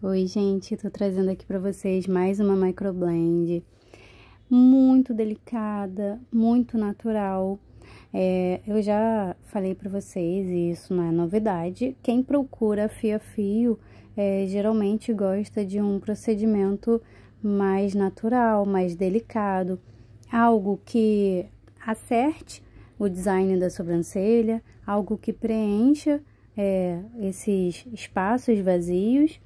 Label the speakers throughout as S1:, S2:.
S1: Oi, gente, tô trazendo aqui para vocês mais uma microblend muito delicada, muito natural. É, eu já falei para vocês, e isso não é novidade, quem procura fio a fio é, geralmente gosta de um procedimento mais natural, mais delicado, algo que acerte o design da sobrancelha, algo que preencha é, esses espaços vazios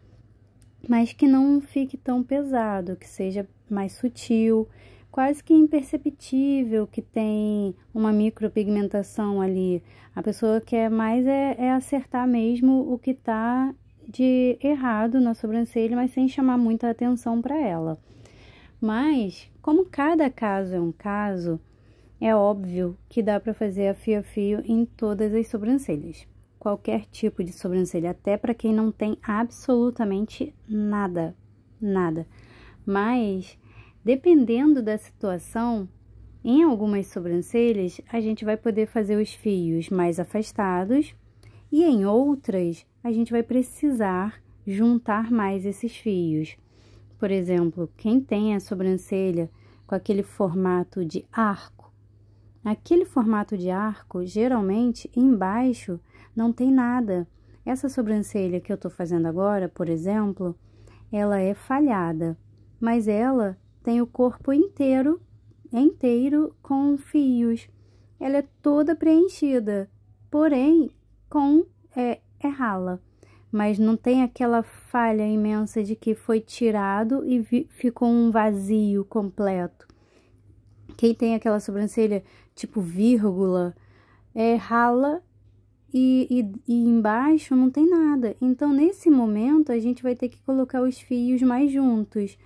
S1: mas que não fique tão pesado, que seja mais sutil, quase que imperceptível, que tem uma micropigmentação ali. A pessoa quer é mais é, é acertar mesmo o que está de errado na sobrancelha, mas sem chamar muita atenção para ela. Mas, como cada caso é um caso, é óbvio que dá para fazer a fio-fio em todas as sobrancelhas qualquer tipo de sobrancelha, até para quem não tem absolutamente nada, nada. Mas dependendo da situação, em algumas sobrancelhas a gente vai poder fazer os fios mais afastados e em outras a gente vai precisar juntar mais esses fios. Por exemplo, quem tem a sobrancelha com aquele formato de arco, aquele formato de arco geralmente embaixo não tem nada. Essa sobrancelha que eu estou fazendo agora, por exemplo, ela é falhada, mas ela tem o corpo inteiro, inteiro com fios. Ela é toda preenchida, porém com é, é rala mas não tem aquela falha imensa de que foi tirado e vi, ficou um vazio completo. Quem tem aquela sobrancelha tipo vírgula, é, rala e, e, e embaixo não tem nada. Então, nesse momento, a gente vai ter que colocar os fios mais juntos.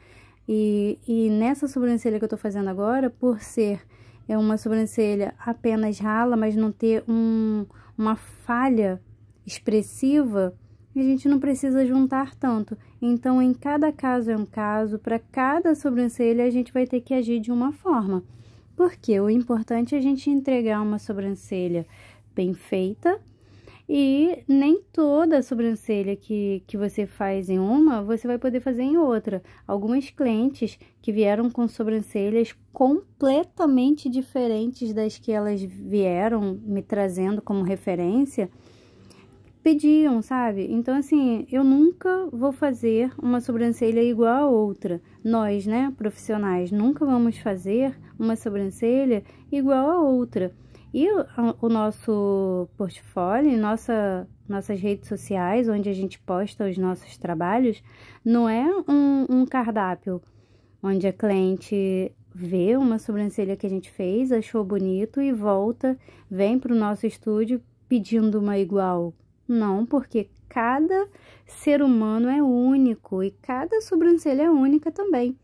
S1: E, e nessa sobrancelha que eu tô fazendo agora, por ser é uma sobrancelha apenas rala, mas não ter um, uma falha expressiva, a gente não precisa juntar tanto. Então, em cada caso é um caso, para cada sobrancelha a gente vai ter que agir de uma forma. Porque o importante é a gente entregar uma sobrancelha bem feita e nem toda sobrancelha que, que você faz em uma, você vai poder fazer em outra. Algumas clientes que vieram com sobrancelhas completamente diferentes das que elas vieram me trazendo como referência, pediam, sabe? Então, assim, eu nunca vou fazer uma sobrancelha igual a outra. Nós, né, profissionais, nunca vamos fazer uma sobrancelha igual a outra. E o, nosso portfólio, nossa, nossas redes sociais, onde a gente posta os nossos trabalhos, não é um, um cardápio onde a cliente vê uma sobrancelha que a gente fez, achou bonito e volta, vem para o nosso estúdio pedindo uma igual. Não, porque cada ser humano é único e cada sobrancelha é única também.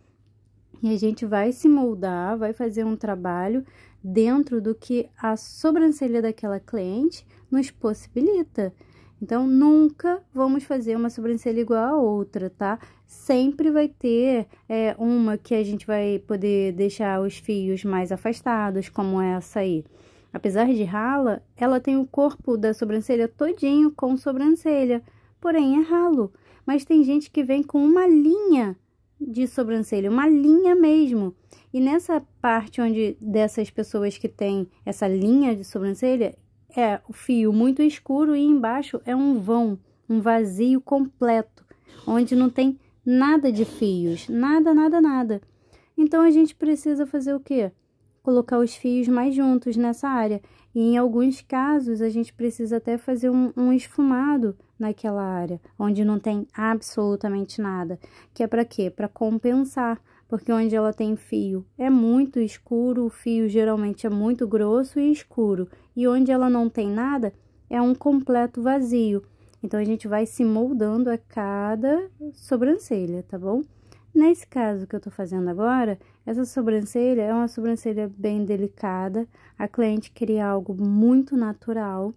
S1: E a gente vai se moldar, vai fazer um trabalho dentro do que a sobrancelha daquela cliente nos possibilita. Então, nunca vamos fazer uma sobrancelha igual a outra, tá? Sempre vai ter é, uma que a gente vai poder deixar os fios mais afastados, como é essa aí. Apesar de rala, ela tem o corpo da sobrancelha todinho com sobrancelha, porém é ralo. Mas tem gente que vem com uma linha de sobrancelha, uma linha mesmo. E nessa parte onde dessas pessoas que tem essa linha de sobrancelha, é o fio muito escuro e embaixo é um vão, um vazio completo, onde não tem nada de fios, nada, nada, nada. Então a gente precisa fazer o quê? Colocar os fios mais juntos nessa área. E em alguns casos a gente precisa até fazer um, um esfumado naquela área, onde não tem absolutamente nada, que é para quê? Para compensar, porque onde ela tem fio é muito escuro, o fio geralmente é muito grosso e escuro, e onde ela não tem nada é um completo vazio. Então a gente vai se moldando a cada sobrancelha, tá bom? Nesse caso que eu tô fazendo agora, essa sobrancelha é uma sobrancelha bem delicada. A cliente queria algo muito natural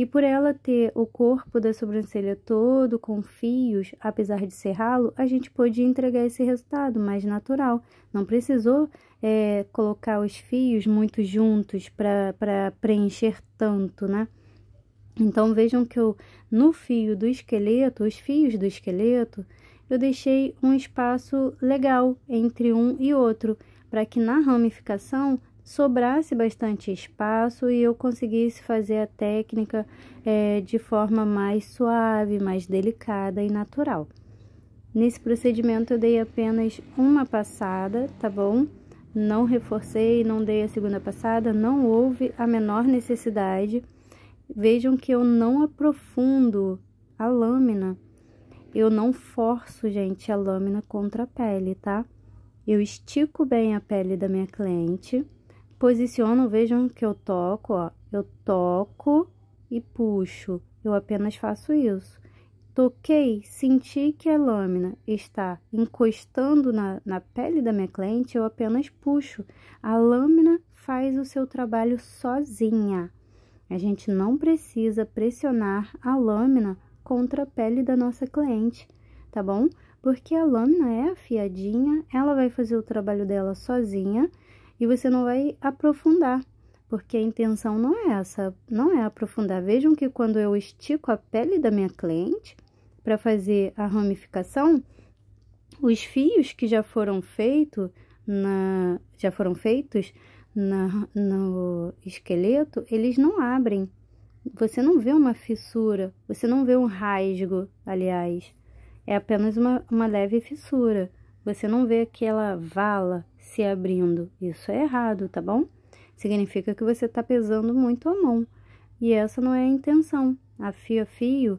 S1: e por ela ter o corpo da sobrancelha todo com fios, apesar de ser ralo, a gente podia entregar esse resultado mais natural. Não precisou é, colocar os fios muito juntos para preencher tanto, né? Então vejam que eu, no fio do esqueleto, os fios do esqueleto, eu deixei um espaço legal entre um e outro, para que na ramificação sobrasse bastante espaço e eu conseguisse fazer a técnica é, de forma mais suave, mais delicada e natural. Nesse procedimento eu dei apenas uma passada, tá bom? Não reforcei, não dei a segunda passada, não houve a menor necessidade. Vejam que eu não aprofundo a lâmina. Eu não forço, gente, a lâmina contra a pele, tá? Eu estico bem a pele da minha cliente Posiciono, vejam que eu toco, ó. Eu toco e puxo. Eu apenas faço isso. Toquei, senti que a lâmina está encostando na, na pele da minha cliente, eu apenas puxo. A lâmina faz o seu trabalho sozinha. A gente não precisa pressionar a lâmina contra a pele da nossa cliente, tá bom? Porque a lâmina é afiadinha, ela vai fazer o trabalho dela sozinha e você não vai aprofundar, porque a intenção não é essa, não é aprofundar. Vejam que quando eu estico a pele da minha cliente para fazer a ramificação, os fios que já foram feitos na já foram feitos na, no esqueleto, eles não abrem. Você não vê uma fissura, você não vê um rasgo, aliás. É apenas uma, uma leve fissura. Você não vê aquela vala se abrindo. Isso é errado, tá bom? Significa que você está pesando muito a mão. E essa não é a intenção. A fio a fio,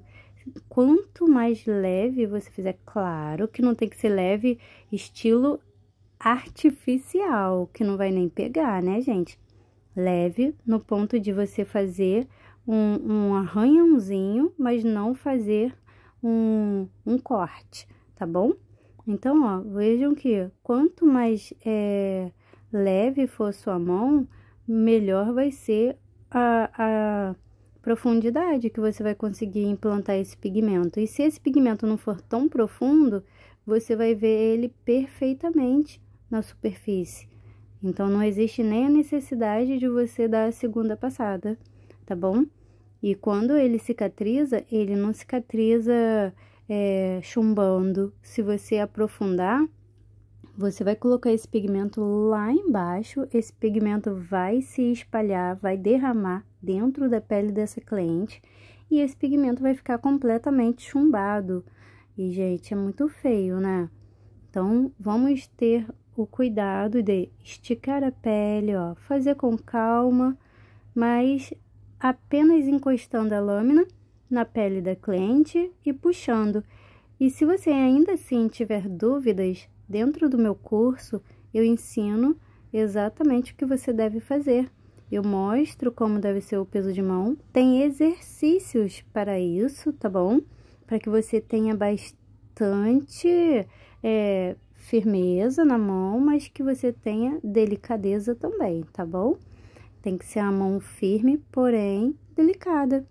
S1: quanto mais leve você fizer, claro que não tem que ser leve estilo artificial, que não vai nem pegar, né, gente? Leve no ponto de você fazer um, um arranhãozinho, mas não fazer um, um corte, tá bom? Então, ó, vejam que quanto mais é, leve for sua mão, melhor vai ser a, a profundidade que você vai conseguir implantar esse pigmento. E se esse pigmento não for tão profundo, você vai ver ele perfeitamente na superfície. Então, não existe nem a necessidade de você dar a segunda passada, tá bom? E quando ele cicatriza, ele não cicatriza é, chumbando. Se você aprofundar, você vai colocar esse pigmento lá embaixo, esse pigmento vai se espalhar, vai derramar dentro da pele dessa cliente e esse pigmento vai ficar completamente chumbado. E, gente, é muito feio, né? Então, vamos ter o cuidado de esticar a pele, ó, fazer com calma, mas apenas encostando a lâmina na pele da cliente e puxando. E se você ainda assim tiver dúvidas, dentro do meu curso eu ensino exatamente o que você deve fazer. Eu mostro como deve ser o peso de mão. Tem exercícios para isso, tá bom? Para que você tenha bastante é, firmeza na mão, mas que você tenha delicadeza também, tá bom? Tem que ser a mão firme, porém delicada.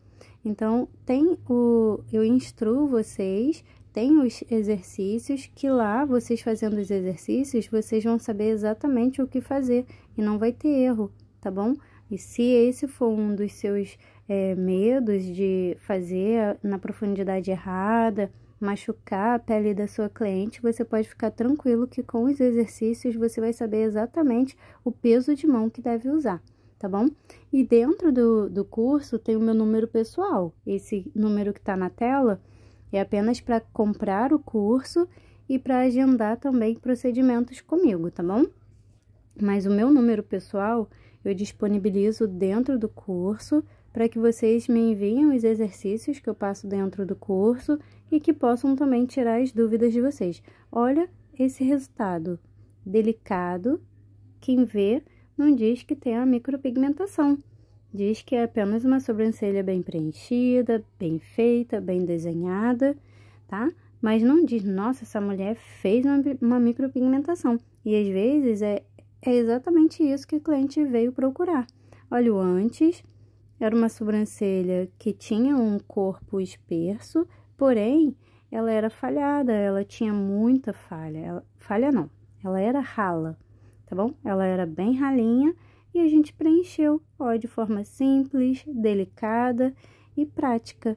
S1: Então, tem o eu instruo vocês, tem os exercícios que lá vocês fazendo os exercícios, vocês vão saber exatamente o que fazer e não vai ter erro, tá bom? E se esse for um dos seus é, medos de fazer na profundidade errada, machucar a pele da sua cliente, você pode ficar tranquilo que com os exercícios você vai saber exatamente o peso de mão que deve usar tá bom? E dentro do, do curso tem o meu número pessoal. Esse número que tá na tela é apenas para comprar o curso e para agendar também procedimentos comigo, tá bom? Mas o meu número pessoal eu disponibilizo dentro do curso para que vocês me enviem os exercícios que eu passo dentro do curso e que possam também tirar as dúvidas de vocês. Olha esse resultado delicado, quem vê não diz que tem a micropigmentação. Diz que é apenas uma sobrancelha bem preenchida, bem feita, bem desenhada, tá? Mas não diz, nossa, essa mulher fez uma, uma micropigmentação. E às vezes é, é exatamente isso que o cliente veio procurar. Olha, o antes era uma sobrancelha que tinha um corpo esperso, porém ela era falhada, ela tinha muita falha. Ela, falha não, ela era rala tá bom? Ela era bem ralinha e a gente preencheu, ó, de forma simples, delicada e prática.